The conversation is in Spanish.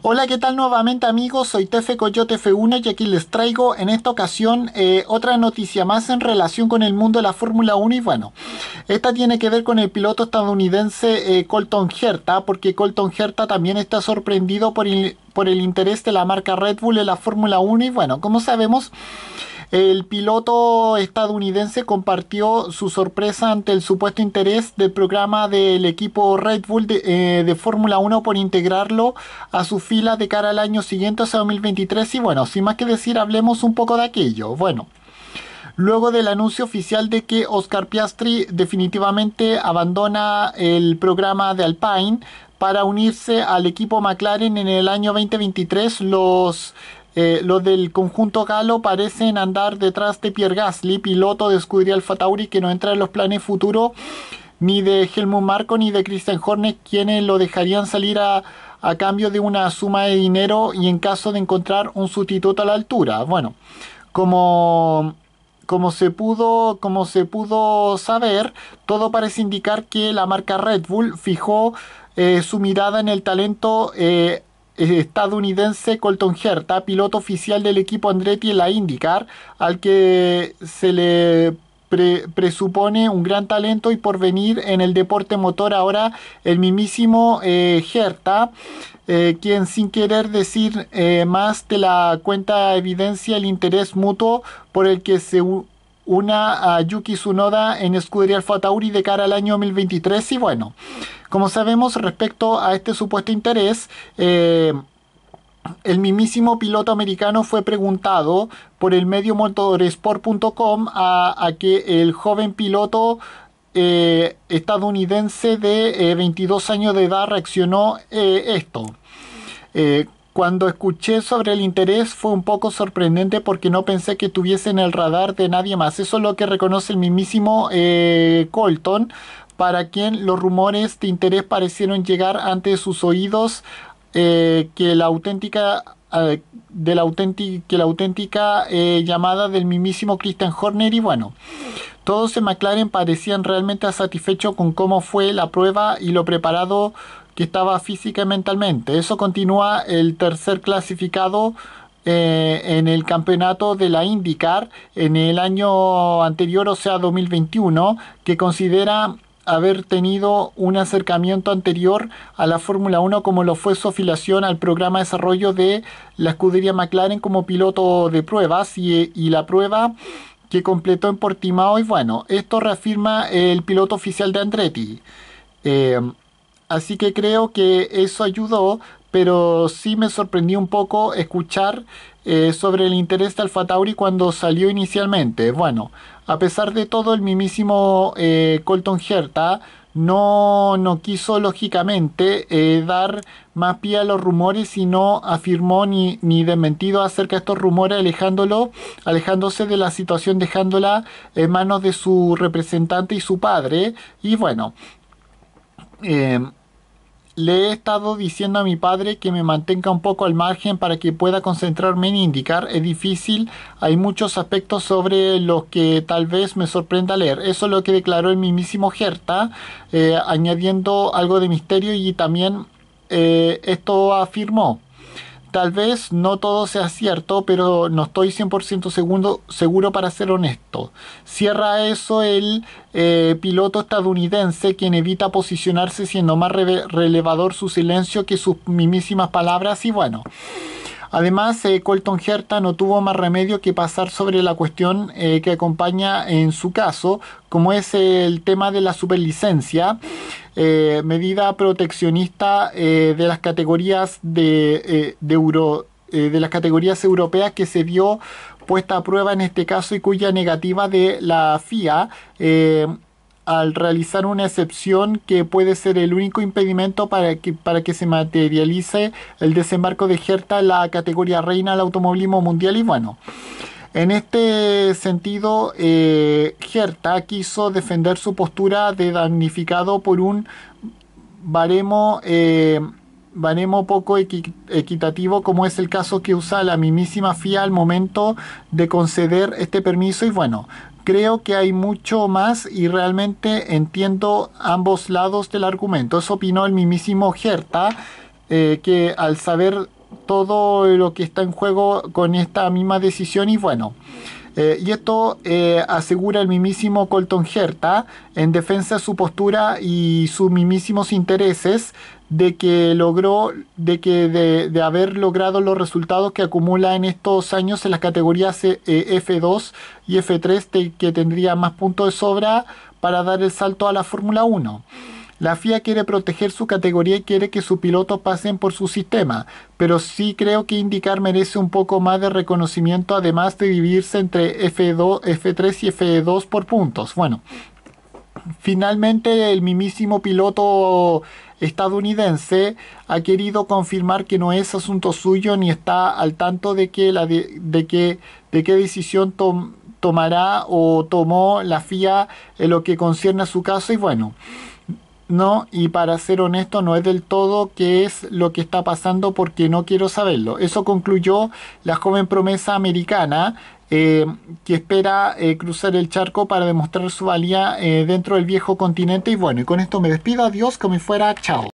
Hola, ¿qué tal nuevamente amigos? Soy Tefe Coyote F1 y aquí les traigo en esta ocasión eh, otra noticia más en relación con el mundo de la Fórmula 1 y bueno, esta tiene que ver con el piloto estadounidense eh, Colton Herta porque Colton Herta también está sorprendido por el, por el interés de la marca Red Bull en la Fórmula 1 y bueno, como sabemos... El piloto estadounidense compartió su sorpresa ante el supuesto interés del programa del equipo Red Bull de, eh, Fórmula 1 por integrarlo a su fila de cara al año siguiente, o sea, 2023. Y bueno, sin más que decir, hablemos un poco de aquello. Bueno. Luego del anuncio oficial de que Oscar Piastri definitivamente abandona el programa de Alpine para unirse al equipo McLaren en el año 2023, los eh, los del conjunto galo parecen andar detrás de Pierre Gasly, piloto de escudería Alfa Tauri que no entra en los planes futuros ni de Helmut Marco ni de Christian Horner, quienes lo dejarían salir a, cambio de una suma de dinero y en caso de encontrar un sustituto a la altura. Bueno, como como se pudo como se pudo saber todo parece indicar que la marca Red Bull fijó eh, su mirada en el talento eh, estadounidense Colton Herta, piloto oficial del equipo Andretti la IndyCar, al que se le presupone un gran talento y por venir en el deporte motor. Ahora el mismísimo eh, Herta, eh, quien sin querer decir eh, más de la cuenta evidencia el interés mutuo por el que se una a Yuki Tsunoda en Escudería Alfa Tauri de cara al año 2023 y bueno como sabemos respecto a este supuesto interés, eh, el mismísimo piloto americano fue preguntado por el medio motoresport.com a, a que el joven piloto eh, estadounidense de 22 eh, años de edad reaccionó a esto. cuando escuché sobre el interés fue un poco sorprendente porque no pensé que estuviese en el radar de nadie más. Eso es lo que reconoce el mismísimo Colton para quien los rumores de interés parecieron llegar ante sus oídos eh, que la auténtica eh, de la auténtica, que la auténtica eh, llamada del mismísimo Christian Horner y bueno, todos en McLaren parecían realmente satisfechos con cómo fue la prueba y lo preparado que estaba física y mentalmente. Eso continúa el tercer clasificado en el campeonato de la IndyCar en el año anterior, o sea 2021, que considera haber tenido un acercamiento anterior a la Fórmula 1 como lo fue su afiliación al programa de desarrollo de la escudería McLaren como piloto de pruebas y, la prueba que completó en Portimao y bueno, esto reafirma el piloto oficial de Andretti. Eh, así que creo que eso ayudó pero sí me sorprendió un poco escuchar eh, sobre el interés de Alfa cuando salió inicialmente. Bueno, a pesar de todo, el mismísimo eh, Colton Herta no, quiso lógicamente eh, dar más pie a los rumores y no afirmó ni, ni desmentido acerca de estos rumores, alejándolo, alejándose de la situación, dejándola en manos de su representante y su padre. Y bueno. Le he estado diciendo a mi padre que me mantenga un poco al margen para que pueda concentrarme en indicar. Es difícil, hay muchos aspectos sobre los que tal vez me sorprenda leer. Eso es lo que declaró el mismísimo Gerta, eh, añadiendo algo de misterio y también eh, esto afirmó. Tal vez no todo sea cierto, pero no estoy 100% seguro, seguro para ser honesto. Cierra eso el eh, piloto estadounidense, quien evita posicionarse siendo más relevador su silencio que sus mismísimas palabras y bueno. Además, eh, Colton Herta no tuvo más remedio que pasar sobre la cuestión eh, que acompaña en su caso, como es el tema de la superlicencia, eh, medida proteccionista de las categorías de, de las categorías europeas que se vio puesta a prueba en este caso y cuya negativa de la FIA al realizar una excepción que puede ser el único impedimento para que, para que se materialice el desembarco de Gerta la categoría reina del automovilismo mundial y bueno. En este sentido, eh, Gerta quiso defender su postura de damnificado por un baremo eh, banemo poco equitativo como es el caso que usa la mismísima FIA al momento de conceder este permiso y bueno, creo que hay mucho más y realmente entiendo ambos lados del argumento. Eso opinó el mismísimo Gerta, eh, que al saber todo lo que está en juego con esta misma decisión y bueno. Eh, y esto eh, asegura el mismísimo Colton Gerta en defensa de su postura y sus mismísimos intereses, de que logró, de que de, haber logrado los resultados que acumula en estos años en las categorías e, e, F2 y F3, de que tendría más puntos de sobra para dar el salto a la Fórmula 1. La FIA quiere proteger su categoría y quiere que sus pilotos pasen por su sistema, pero sí creo que indicar merece un poco más de reconocimiento, además de dividirse entre F2, F3 y F2 por puntos. Bueno, finalmente el mismísimo piloto estadounidense ha querido confirmar que no es asunto suyo ni está al tanto de, que la de, de qué decisión tomará o tomó la FIA en lo que concierne a su caso. Y bueno, no, y para ser honesto, no es del todo qué es lo que está pasando porque no quiero saberlo. Eso concluyó la joven promesa americana eh, que espera eh, cruzar el charco para demostrar su valía eh, dentro del viejo continente. Y bueno, y con esto me despido. Adiós, como fuera. Chao.